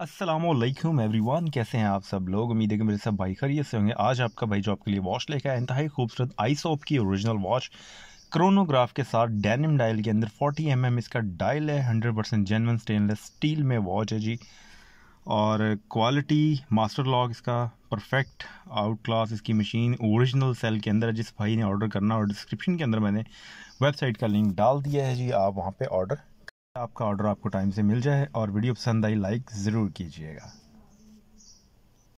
Aslam everyone कैसे हैं आप सब लोग उम्मीद है कि मेरे सब भाई खरीय से होंगे आज आपका भाई जो आपके लिए वॉच लेकर आया इंतहाई खूबसूरत सॉप की ओरिजिनल वॉच क्रोनोग्राफ के साथ डेनिम डायल के अंदर 40 एम mm इसका डायल है 100 परसेंट जेनवन स्टेनलेस स्टील में वॉच है जी और क्वालिटी मास्टर लॉक इसका परफेक्ट आउट क्लास इसकी मशीन ओरिजिनल सेल के अंदर है जिस भाई ने ऑर्डर करना और डिस्क्रिप्शन के अंदर मैंने वेबसाइट का लिंक डाल दिया है जी आप वहाँ पर ऑर्डर आपका ऑर्डर आपको टाइम से मिल जाए और वीडियो पसंद आई लाइक ज़रूर कीजिएगा